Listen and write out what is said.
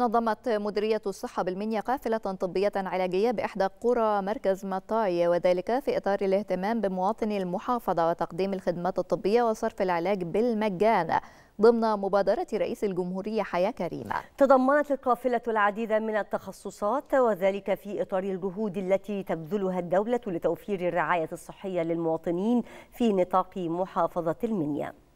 نظمت مديرية الصحة بالمنيا قافلة طبية علاجية بإحدى قرى مركز مطاي وذلك في إطار الاهتمام بمواطني المحافظة وتقديم الخدمات الطبية وصرف العلاج بالمجان ضمن مبادرة رئيس الجمهورية حياة كريمة تضمنت القافلة العديد من التخصصات وذلك في إطار الجهود التي تبذلها الدولة لتوفير الرعاية الصحية للمواطنين في نطاق محافظة المنيا